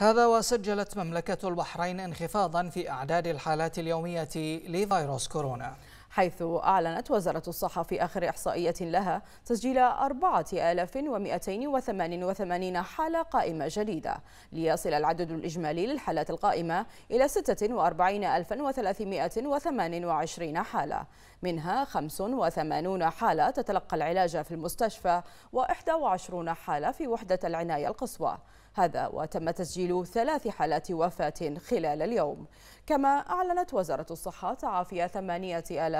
هذا وسجلت مملكة البحرين انخفاضا في أعداد الحالات اليومية لفيروس كورونا حيث أعلنت وزارة الصحة في آخر إحصائية لها تسجيل 4288 حالة قائمة جديدة ليصل العدد الإجمالي للحالات القائمة إلى 46328 حالة منها 85 حالة تتلقى العلاج في المستشفى و21 حالة في وحدة العناية القصوى هذا وتم تسجيل ثلاث حالات وفاة خلال اليوم كما أعلنت وزارة الصحة تعافي 8000